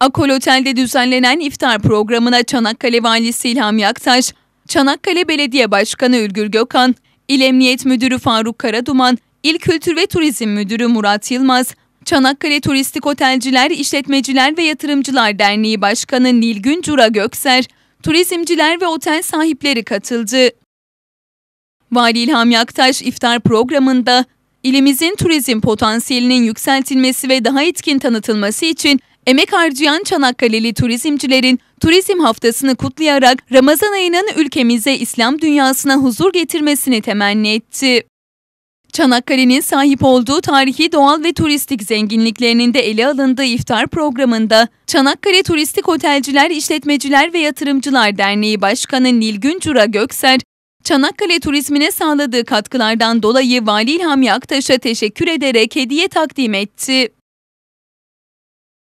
Akol Otel'de düzenlenen iftar programına Çanakkale Valisi İlham Yaktaş, Çanakkale Belediye Başkanı Ülgür Gökhan, İl Emniyet Müdürü Faruk Karaduman, İl Kültür ve Turizm Müdürü Murat Yılmaz, Çanakkale Turistik Otelciler, İşletmeciler ve Yatırımcılar Derneği Başkanı Nilgün Cura Gökser, turizmciler ve otel sahipleri katıldı. Vali İlham Yaktaş iftar programında ilimizin turizm potansiyelinin yükseltilmesi ve daha etkin tanıtılması için Emek harcayan Çanakkale'li turizmcilerin turizm haftasını kutlayarak Ramazan ayının ülkemize İslam dünyasına huzur getirmesini temenni etti. Çanakkale'nin sahip olduğu tarihi doğal ve turistik zenginliklerinin de ele alındığı iftar programında Çanakkale Turistik Otelciler, İşletmeciler ve Yatırımcılar Derneği Başkanı Nilgün Cura Gökser, Çanakkale turizmine sağladığı katkılardan dolayı Vali İlham Yaktaş'a teşekkür ederek hediye takdim etti.